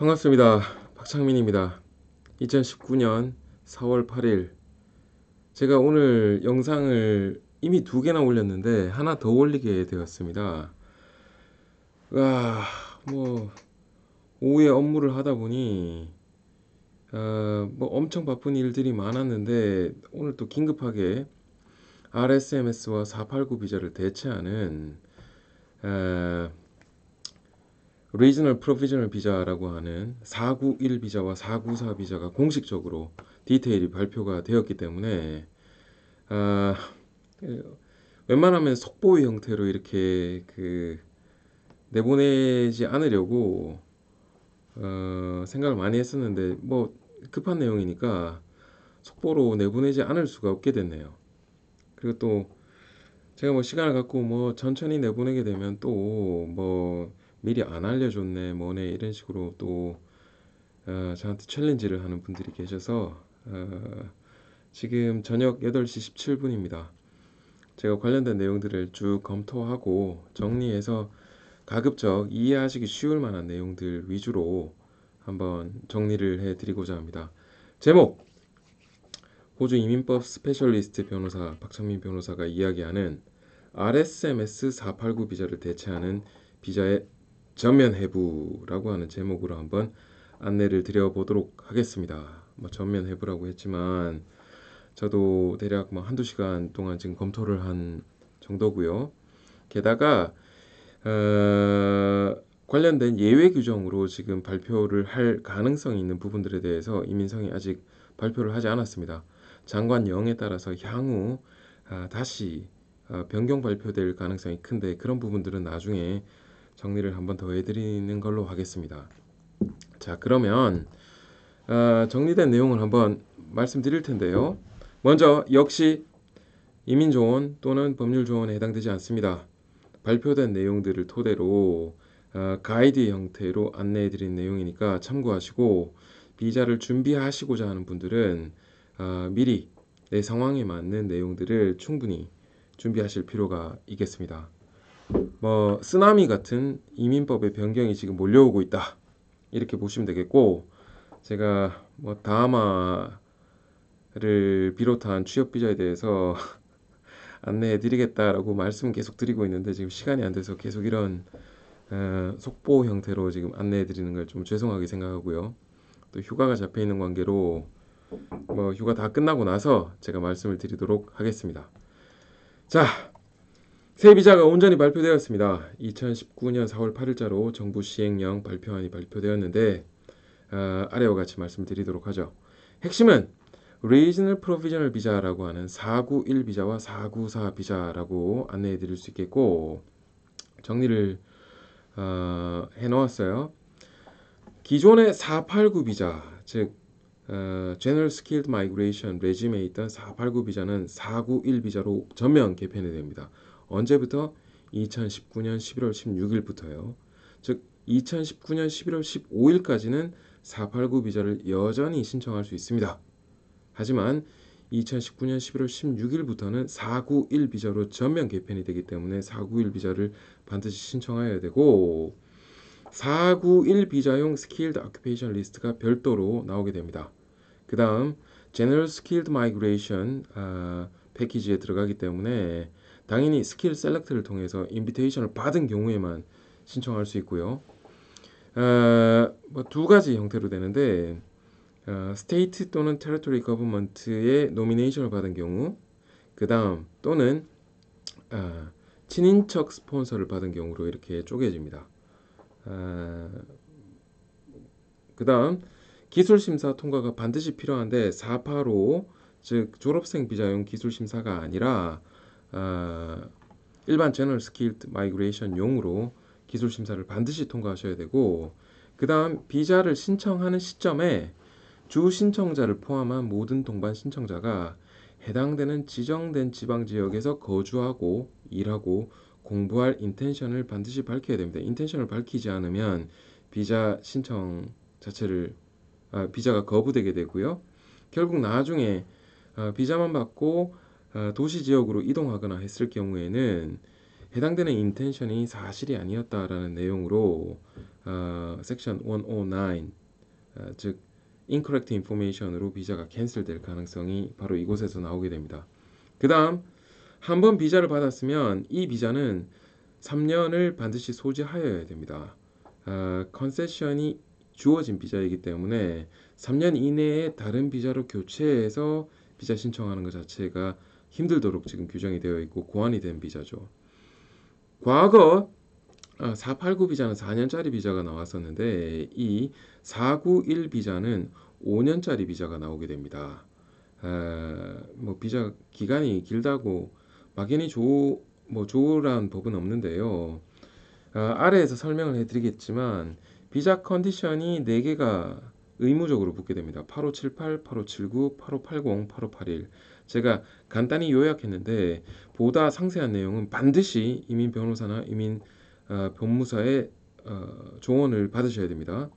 반갑습니다. 박창민입니다. 2019년 4월 8일 제가 오늘 영상을 이미 두 개나 올렸는데 하나 더 올리게 되었습니다. 아, 뭐 오후에 업무를 하다 보니 아, 뭐 엄청 바쁜 일들이 많았는데 오늘 또 긴급하게 RSMS와 489 비자를 대체하는 아, 리지널 프로비저널 비자라고 하는 491 비자와 494 비자가 공식적으로 디테일이 발표가 되었기 때문에 아, 웬만하면 속보의 형태로 이렇게 그 내보내지 않으려고 어, 생각을 많이 했었는데 뭐 급한 내용이니까 속보로 내보내지 않을 수가 없게 됐네요. 그리고 또 제가 뭐 시간을 갖고 뭐 천천히 내보내게 되면 또뭐 미리 안 알려줬네 뭐네 이런 식으로 또 어, 저한테 챌린지를 하는 분들이 계셔서 어, 지금 저녁 8시 17분입니다. 제가 관련된 내용들을 쭉 검토하고 정리해서 가급적 이해하시기 쉬울 만한 내용들 위주로 한번 정리를 해드리고자 합니다. 제목! 호주 이민법 스페셜리스트 변호사 박창민 변호사가 이야기하는 RSMS 489 비자를 대체하는 비자의 전면 해부라고 하는 제목으로 한번 안내를 드려보도록 하겠습니다. 뭐 전면 해부라고 했지만 저도 대략 뭐 한두 시간 동안 지금 검토를 한 정도고요. 게다가 어, 관련된 예외 규정으로 지금 발표를 할 가능성이 있는 부분들에 대해서 이민성이 아직 발표를 하지 않았습니다. 장관령에 따라서 향후 아, 다시 아, 변경 발표될 가능성이 큰데 그런 부분들은 나중에 정리를 한번 더 해드리는 걸로 하겠습니다. 자 그러면 어, 정리된 내용을 한번 말씀드릴 텐데요. 먼저 역시 이민조언 또는 법률조언에 해당되지 않습니다. 발표된 내용들을 토대로 어, 가이드 형태로 안내해드린 내용이니까 참고하시고 비자를 준비하시고자 하는 분들은 어, 미리 내 상황에 맞는 내용들을 충분히 준비하실 필요가 있겠습니다. 뭐 쓰나미 같은 이민법의 변경이 지금 몰려오고 있다 이렇게 보시면 되겠고 제가 뭐 다마를 비롯한 취업 비자에 대해서 안내해 드리겠다라고 말씀 계속 드리고 있는데 지금 시간이 안 돼서 계속 이런 어, 속보 형태로 지금 안내해 드리는 걸 좀 죄송하게 생각하고요 또 휴가가 잡혀 있는 관계로 뭐 휴가 다 끝나고 나서 제가 말씀을 드리도록 하겠습니다 자 세비자가 온전히 발표되었습니다. 2019년 4월 8일자로 정부 시행령 발표안이 발표되었는데 어, 아래와 같이 말씀드리도록 하죠. 핵심은 Regional p r o 라고 하는 491 비자와 494 비자라고 안내해 드릴 수 있겠고 정리를 어, 해 놓았어요. 기존의 489 비자, 즉 제너럴 스킬드 마이그레이션 레짐에 있던 489 비자는 491 비자로 전면 개편이 됩니다. 언제부터? 2019년 11월 16일부터요. 즉 2019년 11월 15일까지는 489 비자를 여전히 신청할 수 있습니다. 하지만 2019년 11월 16일부터는 491 비자로 전면 개편이 되기 때문에 491 비자를 반드시 신청하여야 되고 491 비자용 스킬드 아큐페이션 리스트가 별도로 나오게 됩니다. 그 다음 제너럴 스킬드 마이그레이션 패키지에 들어가기 때문에 당연히 스킬 셀렉트를 통해서 인비테이션을 받은 경우에만 신청할 수 있고요. 어, 뭐두 가지 형태로 되는데 어, 스테이트 또는 테리토리 거버먼트의 노미네이션을 받은 경우 그 다음 또는 어, 친인척 스폰서를 받은 경우로 이렇게 쪼개집니다. 어, 그 다음 기술심사 통과가 반드시 필요한데 485 즉 졸업생 비자용 기술심사가 아니라 어, 일반 제널 스킬드 마이그레이션용으로 기술 심사를 반드시 통과하셔야 되고 그 다음 비자를 신청하는 시점에 주 신청자를 포함한 모든 동반 신청자가 해당되는 지정된 지방 지역에서 거주하고 일하고 공부할 인텐션을 반드시 밝혀야 됩니다. 인텐션을 밝히지 않으면 비자 신청 자체를 아, 비자가 거부되게 되고요. 결국 나중에 아, 비자만 받고 어, 도시 지역으로 이동하거나 했을 경우에는 해당되는 인텐션이 사실이 아니었다라는 내용으로 섹션 어, 109, 어, 즉 incorrect information으로 비자가 캔슬될 가능성이 바로 이곳에서 나오게 됩니다. 그 다음 한번 비자를 받았으면 이 비자는 3년을 반드시 소지하여야 됩니다. 컨세션이 어, 주어진 비자이기 때문에 3년 이내에 다른 비자로 교체해서 비자 신청하는 것 자체가 힘들도록 지금 규정이 되어 있고 고안이 된 비자죠. 과거 489 아, 비자는 4년짜리 비자가 나왔었는데 이 491 비자는 5년짜리 비자가 나오게 됩니다. 아, 뭐 비자 기간이 길다고 막연히 조, 뭐 조란 법은 없는데요. 아, 래에서 설명을 해드리겠지만 비자 컨디션이 4개가 의무적으로 붙게 됩니다. 8578, 8579, 8580, 8581 제가 간단히 요약했는데 보다 상세한 내용은 반드시 이민 변호사나 이민 어, 변무사의 어, 조언을 받으셔야 됩니다.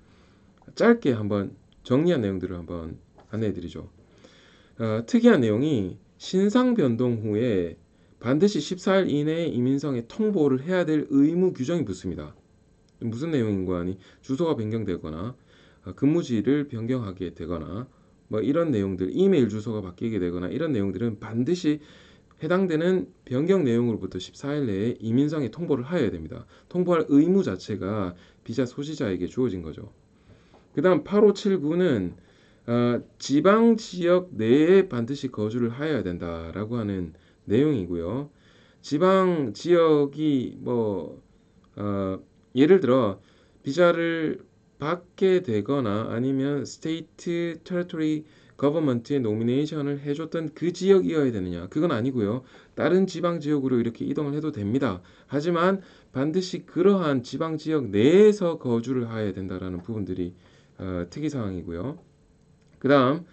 짧게 한번 정리한 내용들을 한번 안내해드리죠. 어, 특이한 내용이 신상 변동 후에 반드시 14일 이내에 이민성에 통보를 해야 될 의무 규정이 붙습니다. 무슨 내용인 거 아니? 주소가 변경되거나 어, 근무지를 변경하게 되거나 뭐 이런 내용들 이메일 주소가 바뀌게 되거나 이런 내용들은 반드시 해당되는 변경 내용으로부터 14일 내에 이민성에 통보를 하여야 됩니다. 통보할 의무 자체가 비자 소지자에게 주어진 거죠. 그 다음 8579는 어, 지방 지역 내에 반드시 거주를 하여야 된다라고 하는 내용이고요. 지방 지역이 뭐 어, 예를 들어 비자를 받게 되거나 아니면 스테이트 e t 토리 r 버먼트의 노미네이션을 해줬던 그 지역이어야 되느냐 그건 아니고요 다른 지방 지역으로 이렇게 이동을 해도 됩니다 하지만 반드시 그러한 지방 지역 내에서 거주를 해야 된다라는 부분들이 어, 특이사항이고요 그 다음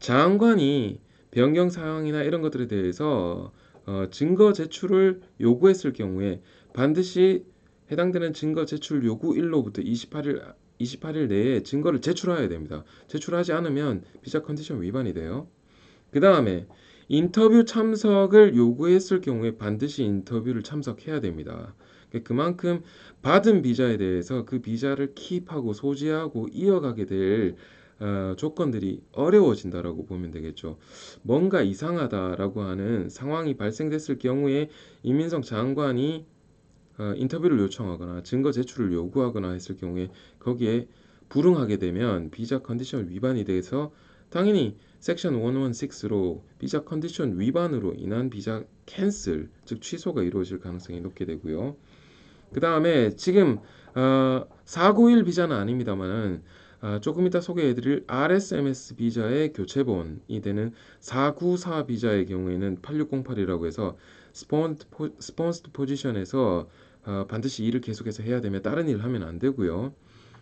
장관이 변경 사항이나 이런 것들에 대해서 어, 증거 제출을 요구했을 경우에 반드시 해당되는 증거 제출 요구일로부터 28일 28일 내에 증거를 제출해야 됩니다. 제출하지 않으면 비자 컨디션 위반이 돼요. 그 다음에 인터뷰 참석을 요구했을 경우에 반드시 인터뷰를 참석해야 됩니다. 그러니까 그만큼 받은 비자에 대해서 그 비자를 킵하고 소지하고 이어가게 될 어, 조건들이 어려워진다라고 보면 되겠죠. 뭔가 이상하다라고 하는 상황이 발생됐을 경우에 이민성 장관이 어, 인터뷰를 요청하거나 증거 제출을 요구하거나 했을 경우에 거기에 불응하게 되면 비자 컨디션 위반이 돼서 당연히 섹션 116로 비자 컨디션 위반으로 인한 비자 캔슬 즉 취소가 이루어질 가능성이 높게 되고요. 그 다음에 지금 어, 491 비자는 아닙니다만은 어, 조금 이따 소개해드릴 RSMS 비자의 교체본이 되는 494 비자의 경우에는 8608이라고 해서 스폰스 포지션에서 어, 반드시 일을 계속해서 해야 되며 다른 일을 하면 안 되고요.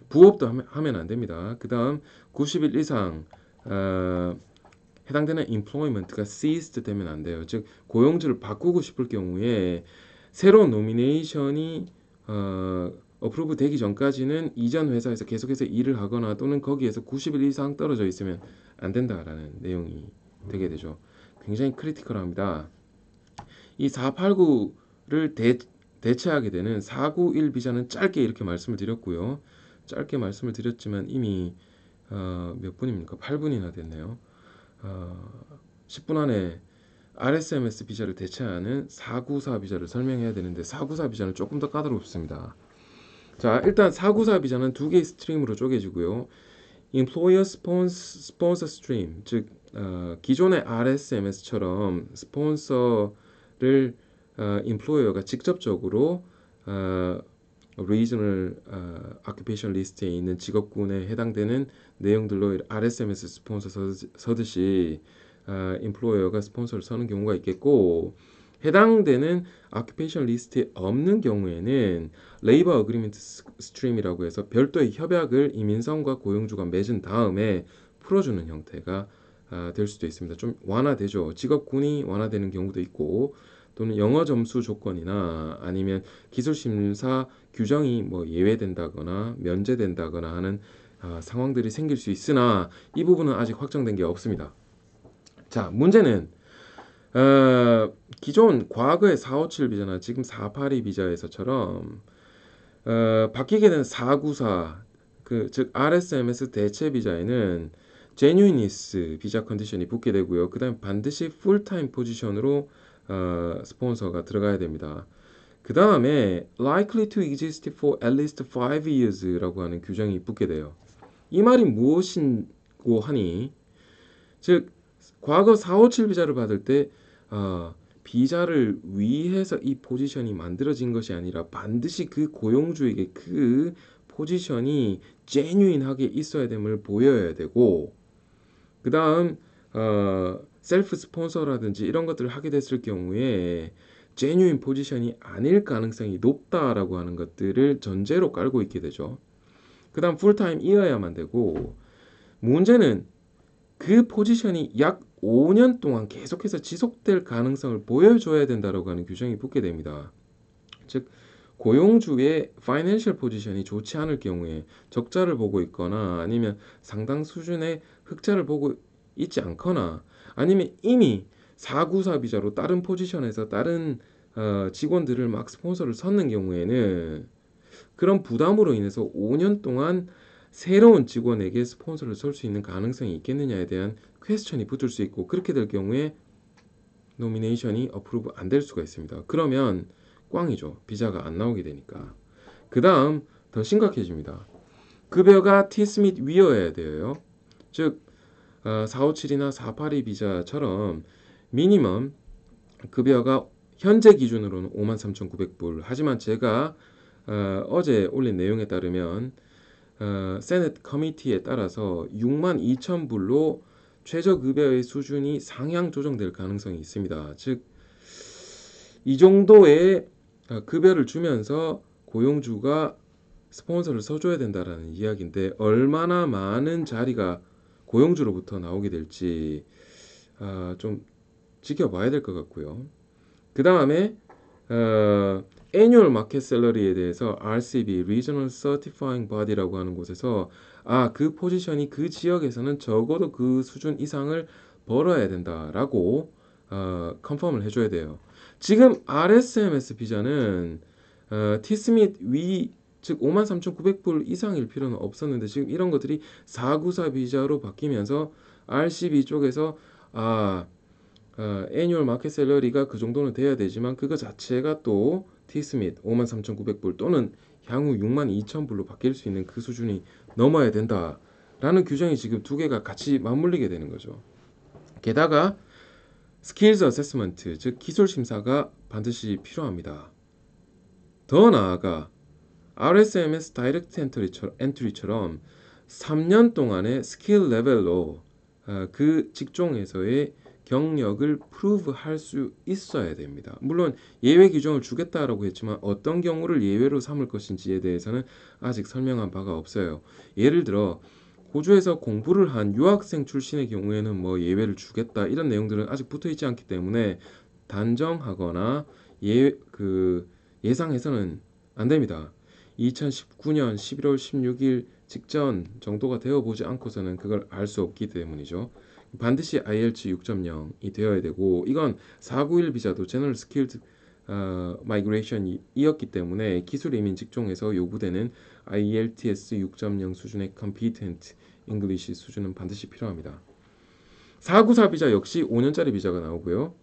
부업도 하면, 하면 안 됩니다. 그 다음 90일 이상 어, 해당되는 employment가 ceased 되면 안 돼요. 즉 고용주를 바꾸고 싶을 경우에 새로운 노미네이션이 어, 어프로브 되기 전까지는 이전 회사에서 계속해서 일을 하거나 또는 거기에서 90일 이상 떨어져 있으면 안 된다라는 내용이 되게 되죠. 굉장히 크리티컬합니다. 이 489를 대, 대체하게 되는 491 비자는 짧게 이렇게 말씀을 드렸고요. 짧게 말씀을 드렸지만 이미 어, 몇 분입니까? 8분이나 됐네요. 어, 10분 안에 RSMS 비자를 대체하는 494 비자를 설명해야 되는데 494 비자는 조금 더 까다롭습니다. 자, 일단 494 비자는 두 개의 스트림으로 쪼개지고요. Employer Sponsor, sponsor Stream, 즉 어, 기존의 RSMS처럼 스폰서를 어, employer가 직접적으로 어, regional 어, occupation 리스트에 있는 직업군에 해당되는 내용들로 RSMS 스폰서 서듯이 어, employer가 스폰서를 서는 경우가 있겠고 해당되는 occupation 리스트에 없는 경우에는 labor agreement stream이라고 해서 별도의 협약을 이민성과 고용주가 맺은 다음에 풀어주는 형태가 아, 될 수도 있습니다. 좀 완화되죠. 직업군이 완화되는 경우도 있고 또는 영어 점수 조건이나 아니면 기술 심사 규정이 뭐 예외된다거나 면제된다거나 하는 아, 상황들이 생길 수 있으나 이 부분은 아직 확정된 게 없습니다. 자, 문제는 어, 기존 과거의 457 비자나 지금 482 비자에서처럼 어, 바뀌게 된 494, 그, 즉 RSMS 대체 비자에는 제뉴니스 이 비자 컨디션이 붙게 되고요. 그 다음 에 반드시 풀타임 포지션으로 어, 스폰서가 들어가야 됩니다. 그 다음에 likely to exist for at least five years라고 하는 규정이 붙게 돼요. 이 말이 무엇이고 하니 즉 과거 457 비자를 받을 때 어, 비자를 위해서 이 포지션이 만들어진 것이 아니라 반드시 그 고용주에게 그 포지션이 제뉴인하게 있어야 됨을 보여야 되고 그 다음 어, 셀프 스폰서라든지 이런 것들을 하게 됐을 경우에 제뉴인 포지션이 아닐 가능성이 높다라고 하는 것들을 전제로 깔고 있게 되죠. 그 다음 풀타임이어야만 되고 문제는 그 포지션이 약 5년 동안 계속해서 지속될 가능성을 보여줘야 된다라고 하는 규정이 붙게 됩니다. 즉 고용주의 파이낸셜 포지션이 좋지 않을 경우에 적자를 보고 있거나 아니면 상당 수준의 흑자를 보고 있지 않거나 아니면 이미 4구사비자로 다른 포지션에서 다른 어, 직원들을 막 스폰서를 섰는 경우에는 그런 부담으로 인해서 5년 동안 새로운 직원에게 스폰서를 설 수 있는 가능성이 있겠느냐에 대한 퀘스천이 붙을 수 있고 그렇게 될 경우에 노미네이션이 어프로브 안 될 수가 있습니다. 그러면 꽝이죠. 비자가 안 나오게 되니까. 그 다음 더 심각해집니다. 급여가 T 스밋 위어여야 돼요. 즉 457이나 어, 482 비자처럼 미니멈 급여가 현재 기준으로는 53,900불 하지만 제가 어, 제 올린 내용에 따르면 어, 세넷 커미티에 따라서 62,000불로 최저급여의 수준이 상향 조정될 가능성이 있습니다. 즉, 이 정도의 어, 급여를 주면서 고용주가 스폰서를 써줘야 된다라는 이야기인데 얼마나 많은 자리가 고용주로부터 나오게 될지 아, 좀 지켜봐야 될 것 같고요. 그 다음에 어, 뉴얼 마켓 a 러리에 대해서 RCB (Regional Certifying Body)라고 하는 곳에서 아 그 포지션이 그 지역에서는 적어도 그 수준 이상을 벌어야 된다라고 어, 컨펌을 해줘야 돼요. 지금 RSMS 비자는 어, T 스밋 위즉 53,900불 이상일 필요는 없었는데 지금 이런 것들이 494 비자로 바뀌면서 RCB 쪽에서 아 어, 애뉴얼 마켓 셀러리가 그 정도는 돼야 되지만 그거 자체가 또 티스밋 53,900불 또는 향후 62,000불로 바뀔 수 있는 그 수준이 넘어야 된다 라는 규정이 지금 두 개가 같이 맞물리게 되는 거죠 게다가 스킬즈 어세스먼트 즉 기술 심사가 반드시 필요합니다 더 나아가 RSMS 다이렉트 엔트리처럼, 엔트리처럼 3년 동안의 스킬 레벨로 아, 그 직종에서의 경력을 프루브할 수 있어야 됩니다. 물론 예외 규정을 주겠다라고 했지만 어떤 경우를 예외로 삼을 것인지에 대해서는 아직 설명한 바가 없어요. 예를 들어 호주에서 공부를 한 유학생 출신의 경우에는 뭐 예외를 주겠다 이런 내용들은 아직 붙어 있지 않기 때문에 단정하거나 예 그 예상해서는 안 됩니다. 2019년 11월 16일 직전 정도가 되어 보지 않고서는 그걸 알 수 없기 때문이죠. 반드시 ILG 6.0이 되어야 되고 이건 491 비자도 제너럴 스킬드 어, 마이그레이션이었기 때문에 기술 이민 직종에서 요구되는 IELTS 6.0 수준의 Competent English 수준은 반드시 필요합니다. 494 비자 역시 5년짜리 비자가 나오고요.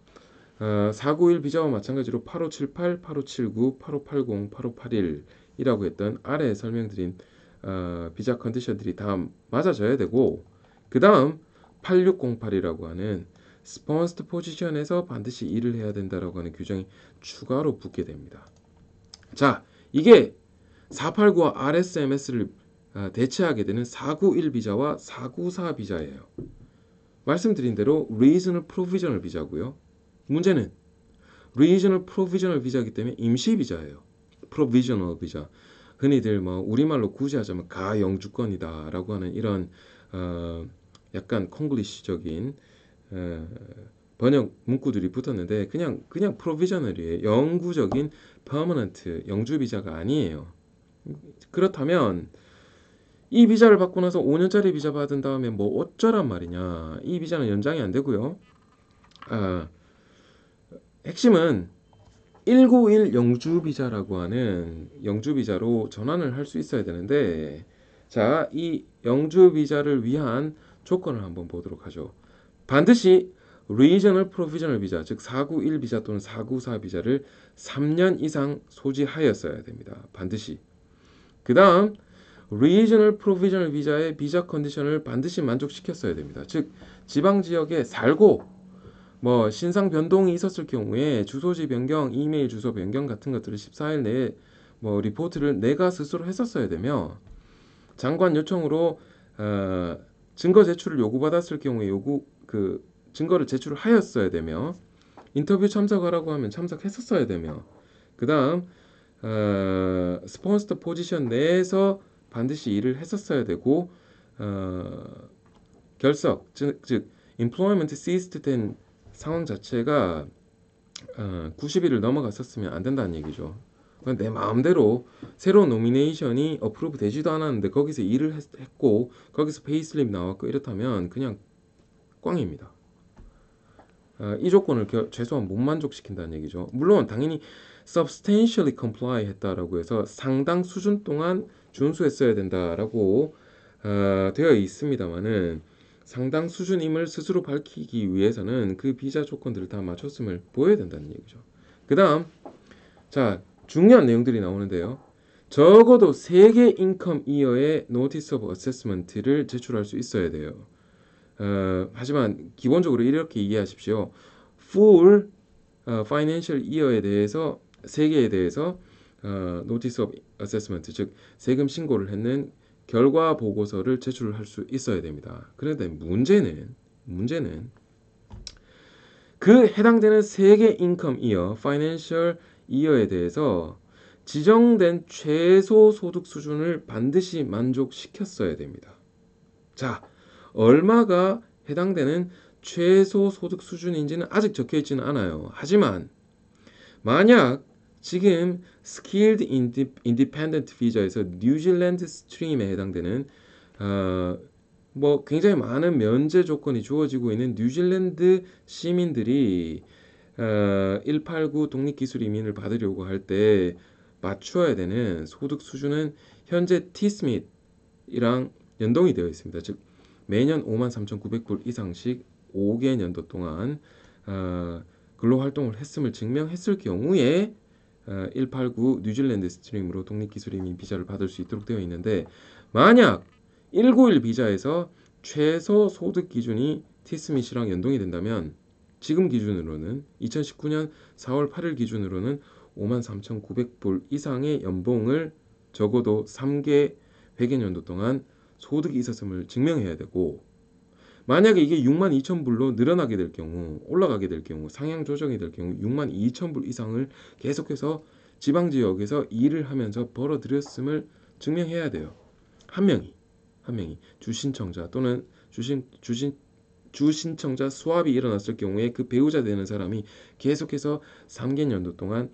어, 491 비자와 마찬가지로 8578, 8579, 8580, 8581 이라고 했던 아래 에 설명드린 어, 비자 컨디션들이 다음 맞아져야 되고 그 다음 8608이라고 하는 스폰스트 포지션에서 반드시 일을 해야 된다라고 하는 규정이 추가로 붙게 됩니다. 자, 이게 489와 RSMS를 어, 대체하게 되는 491 비자와 494 비자예요. 말씀드린 대로 Regional Provisional 비자고요. 문제는 Regional Provisional 비자이기 때문에 임시 비자예요. provisional v i 흔히들 뭐 우리말로 구제 하자면 가영주권이다라고 하는 이런 어, 약간 콩글리시적인 어, 번역 문구들이 붙었는데 그냥 그냥 provisional이에요. 영구적인 permanent 영주 비자가 아니에요. 그렇다면 이 비자를 받고 나서 5년짜리 비자 받은 다음에 뭐 어쩌란 말이냐. 이 비자는 연장이 안 되고요. 아, 핵심은 191 영주 비자라고 하는 영주 비자로 전환을 할 수 있어야 되는데 자, 이 영주 비자를 위한 조건을 한번 보도록 하죠. 반드시 리저널 프로비저널 비자, 즉 491 비자 또는 494 비자를 3년 이상 소지하였어야 됩니다. 반드시. 그다음 리저널 프로비저널 비자의 비자 컨디션을 반드시 만족시켰어야 됩니다. 즉 지방 지역에 살고 뭐 신상 변동이 있었을 경우에 주소지 변경, 이메일 주소 변경 같은 것들을 14일 내에 뭐 리포트를 내가 스스로 했었어야 되며 장관 요청으로 어, 증거 제출을 요구받았을 경우에 요구 그 증거를 제출을 하였어야 되며 인터뷰 참석하라고 하면 참석했었어야 되며 그 다음 어, 스폰스 포지션 내에서 반드시 일을 했었어야 되고 어, 결석 즉, 즉 employment ceased 된 상황 자체가 90일을 어, 넘어갔었으면 안 된다는 얘기죠. 내 마음대로 새로운 노미네이션이 어프로브 되지도 않았는데 거기서 일을 했, 고 거기서 페이슬립 나왔고 이렇다면 그냥 꽝입니다. 어, 이 조건을 겨, 최소한 못 만족시킨다는 얘기죠. 물론 당연히 substantially comply 했다라고 해서 상당 수준 동안 준수했어야 된다라고 어, 되어 있습니다만은 상당 수준임을 스스로 밝히기 위해서는 그 비자 조건들을 다 맞췄음을 보여야 된다는 얘기죠. 그 다음, 자, 중요한 내용들이 나오는데요. 적어도 3개 인컴 이어의 노티스 오브 어세스먼트를 제출할 수 있어야 돼요. 어, 하지만 기본적으로 이렇게 이해하십시오. full 어, financial year에 대해서 세개에 대해서 어, notice of assessment 즉 세금 신고를 했는 결과 보고서를 제출할 수 있어야 됩니다. 그런데 문제는 문제는 그 해당되는 세계 인컴 이어, 파이낸셜 이어에 대해서 지정된 최소 소득 수준을 반드시 만족시켰어야 됩니다. 자, 얼마가 해당되는 최소 소득 수준인지는 아직 적혀 있지는 않아요. 하지만 만약 지금 Skilled Independent Visa에서 뉴질랜드 스트림에 해당되는 어, 뭐 굉장히 많은 면제 조건이 주어지고 있는 뉴질랜드 시민들이 어, 189 독립기술 이민을 받으려고 할 때 맞추어야 되는 소득 수준은 현재 티스밋이랑 연동이 되어 있습니다. 즉 매년 53,900불 이상씩 5개 년도 동안 어, 근로 활동을 했음을 증명했을 경우에 189 어, 뉴질랜드 스트림으로 독립기술 이민 비자를 받을 수 있도록 되어 있는데 만약 191 비자에서 최소 소득 기준이 티스미시랑 연동이 된다면 지금 기준으로는 2019년 4월 8일 기준으로는 53,900불 이상의 연봉을 적어도 3개 회계 연도 동안 소득이 있었음을 증명해야 되고 만약에 이게 62,000불로 늘어나게 될 경우 올라가게 될 경우 상향 조정이 될 경우 62,000불 이상을 계속해서 지방 지역에서 일을 하면서 벌어들였음을 증명해야 돼요. 한 명이 한 명이 주신청자 또는 주신 주신 주신청자 수합이 일어났을 경우에 그 배우자 되는 사람이 계속해서 3개년도 동안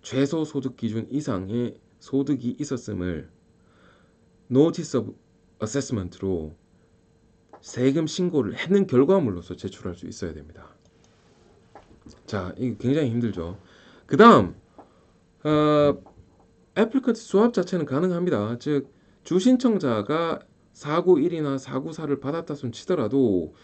최소 소득 기준 이상의 소득이 있었음을 노티스 어세스먼트로 세금 신고를 했는 결과물로서 제출할 수 있어야 됩니다. 자, 이거 굉장히 힘들죠. 그 다음, 어, 애플리컨트 수합 자체는 가능합니다. 즉, 주신청자가 491이나 494를 받았다 손 치더라도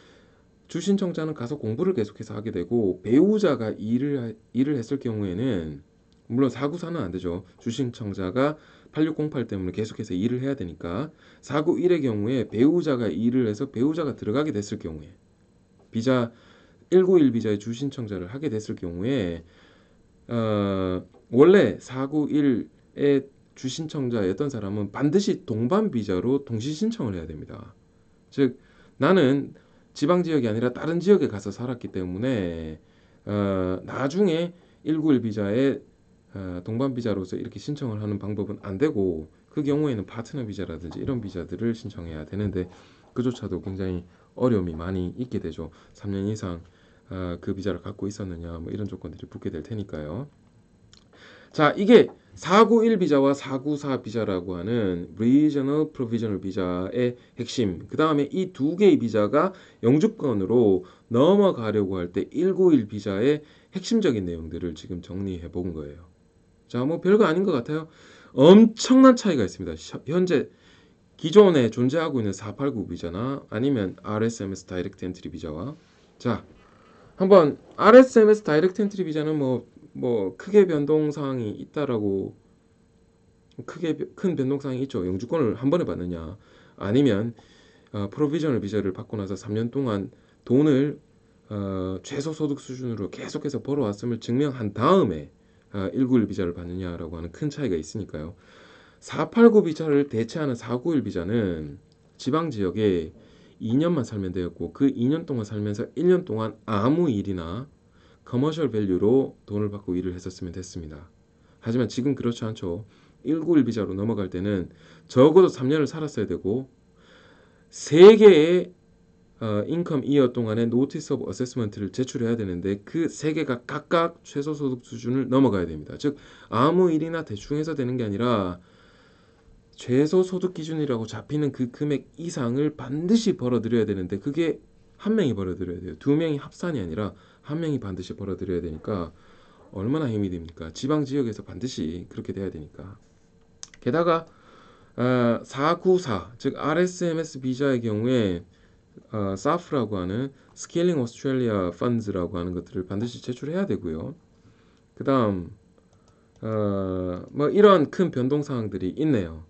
주신청자는 가서 공부를 계속해서 하게 되고 배우자가 일을, 일을 했을 경우에는 물론 494는 안 되죠. 주신청자가 8608 때문에 계속해서 일을 해야 되니까 491의 경우에 배우자가 일을 해서 배우자가 들어가게 됐을 경우에 비자 191 비자의 주신청자를 하게 됐을 경우에 어, 원래 491의 주신청자였던 사람은 반드시 동반 비자로 동시 신청을 해야 됩니다. 즉 나는 지방 지역이 아니라 다른 지역에 가서 살았기 때문에 어, 나중에 191비자의 어, 동반 비자로서 이렇게 신청을 하는 방법은 안 되고 그 경우에는 파트너 비자라든지 이런 비자들을 신청해야 되는데 그조차도 굉장히 어려움이 많이 있게 되죠. 3년 이상 어, 그 비자를 갖고 있었느냐 뭐 이런 조건들이 붙게 될 테니까요. 자, 이게 491 비자와 494 비자라고 하는 Regional Provisional 비자의 핵심. 그 다음에 이 두 개의 비자가 영주권으로 넘어가려고 할 때 191 비자의 핵심적인 내용들을 지금 정리해 본 거예요. 자, 뭐 별거 아닌 것 같아요. 엄청난 차이가 있습니다. 현재 기존에 존재하고 있는 489 비자나 아니면 RSMS 다이렉트 엔트리 비자와 자, 한번 RSMS 다이렉트 엔트리 비자는 뭐뭐 뭐 크게 변동 사항이 있다라고 크게 큰 변동 사항이 있죠. 영주권을 한 번에 받느냐 아니면 어, 프로비저널 비자를 받고 나서 3년 동안 돈을 어, 최소 소득 수준으로 계속해서 벌어왔음을 증명한 다음에 191 아, 비자를 받느냐라고 하는 큰 차이가 있으니까요. 489 비자를 대체하는 491 비자는 지방 지역에 2년만 살면 되었고 그 2년 동안 살면서 1년 동안 아무 일이나 커머셜 밸류로 돈을 받고 일을 했었으면 됐습니다. 하지만 지금 그렇지 않죠. 191 비자로 넘어갈 때는 적어도 3년을 살았어야 되고 세개의 어, 인컴 이어 동안에 노티스 오브 어세스먼트를 제출해야 되는데 그 세 개가 각각 최소 소득 수준을 넘어가야 됩니다. 즉 아무 일이나 대충 해서 되는 게 아니라 최소 소득 기준이라고 잡히는 그 금액 이상을 반드시 벌어들여야 되는데 그게 한 명이 벌어들여야 돼요. 두 명이 합산이 아니라 한 명이 반드시 벌어들여야 되니까 얼마나 힘이 됩니까? 지방 지역에서 반드시 그렇게 돼야 되니까. 게다가 어, 아, 494, 즉 RSMS 비자의 경우에 아, 사프라고 하는 스케일링 오스트레일리아 펀즈라고 하는 것들을 반드시 제출해야 되고요. 그 다음 어, 뭐 이런 큰 변동 사항들이 있네요.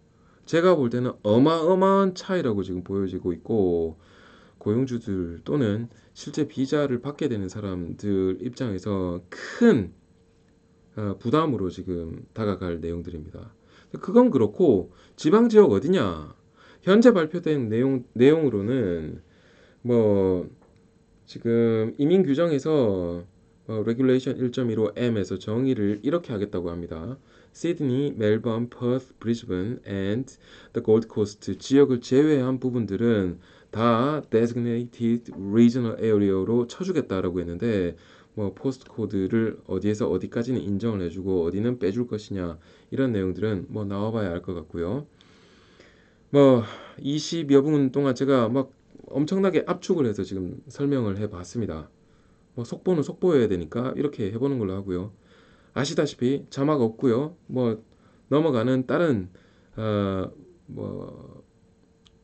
제가 볼 때는 어마어마한 차이라고 지금 보여지고 있고 고용주들 또는 실제 비자를 받게 되는 사람들 입장에서 큰 어, 부담으로 지금 다가갈 내용들입니다. 그건 그렇고 지방 지역 어디냐? 현재 발표된 내용 내용으로는 뭐 지금 이민 규정에서 어, Regulation 1.15 M에서 정의를 이렇게 하겠다고 합니다. 시드니, 멜번, 퍼스, 브리즈번, and the Gold Coast 지역을 제외한 부분들은 다 designated regional area로 쳐주겠다라고 했는데 뭐 포스트 코드를 어디에서 어디까지는 인정을 해주고 어디는 빼줄 것이냐 이런 내용들은 뭐 나와봐야 알 것 같고요. 뭐 20여 분 동안 제가 막 엄청나게 압축을 해서 지금 설명을 해봤습니다. 뭐 속보는 속보여야 되니까 이렇게 해보는 걸로 하고요. 아시다시피 자막 없고요. 뭐 넘어가는 다른 어, 뭐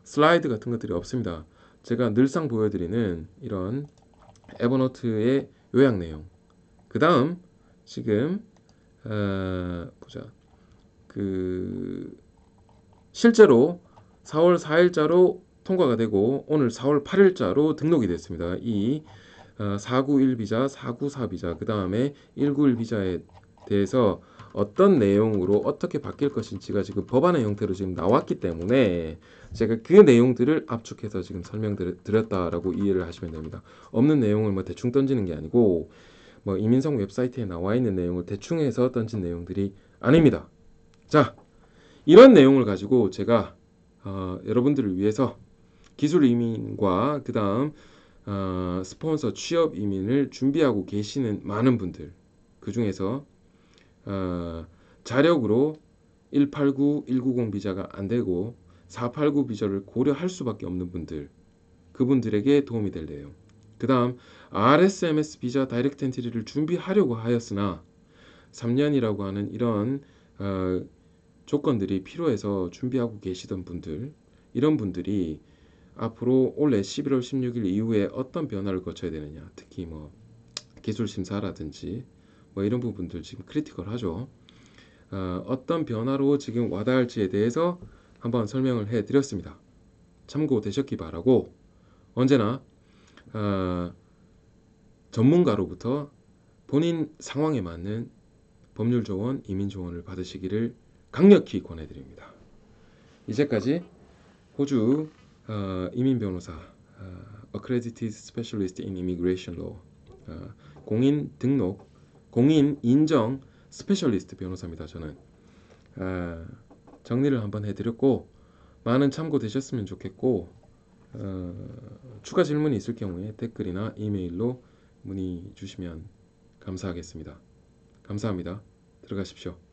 슬라이드 같은 것들이 없습니다. 제가 늘상 보여드리는 이런 에버노트의 요약 내용. 그 다음 지금 어, 보자. 그 실제로 4월 4일자로 통과가 되고 오늘 4월 8일자로 등록이 됐습니다. 이491 어, 비자, 494 비자, 그 다음에 191 비자에 대해서 어떤 내용으로 어떻게 바뀔 것인지가 지금 법안의 형태로 지금 나왔기 때문에 제가 그 내용들을 압축해서 지금 설명드렸다라고 이해를 하시면 됩니다. 없는 내용을 뭐 대충 던지는 게 아니고 뭐 이민성 웹사이트에 나와 있는 내용을 대충 해서 던진 내용들이 아닙니다. 자, 이런 내용을 가지고 제가 어, 여러분들을 위해서 기술 이민과 그 다음 어, 스폰서 취업 이민을 준비하고 계시는 많은 분들 그 중에서 어, 자력으로 189, 190 비자가 안 되고 489 비자를 고려할 수밖에 없는 분들 그분들에게 도움이 될래요그 다음 RSMS 비자 다이렉트 엔트리를 준비하려고 하였으나 3년이라고 하는 이런 어, 조건들이 필요해서 준비하고 계시던 분들 이런 분들이 앞으로 올해 11월 16일 이후에 어떤 변화를 거쳐야 되느냐 특히 뭐 기술 심사라든지 뭐 이런 부분들 지금 크리티컬하죠 어, 어떤 변화로 지금 와닿을지에 대해서 한번 설명을 해 드렸습니다 참고되셨기 바라고 언제나 어, 전문가로부터 본인 상황에 맞는 법률 조언, 이민 조언을 받으시기를 강력히 권해드립니다. 이제까지 호주 어, 이민 변호사, 어, Accredited Specialist in Immigration Law, 어, 공인 등록, 공인 인정 스페셜리스트 변호사입니다. 저는 어, 정리를 한번 해드렸고 많은 참고 되셨으면 좋겠고 어, 추가 질문이 있을 경우에 댓글이나 이메일로 문의 주시면 감사하겠습니다. 감사합니다. 들어가십시오.